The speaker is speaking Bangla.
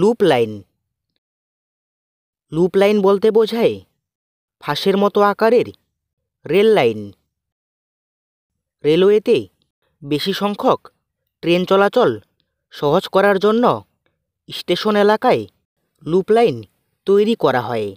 লুপ লাইন লুপ লাইন বলতে বোঝায় ফাঁসের মতো আকারের রেল লাইন রেলওয়েতে বেশি সংখ্যক ট্রেন চলাচল সহজ করার জন্য স্টেশন এলাকায় লুপ লাইন তৈরি করা হয়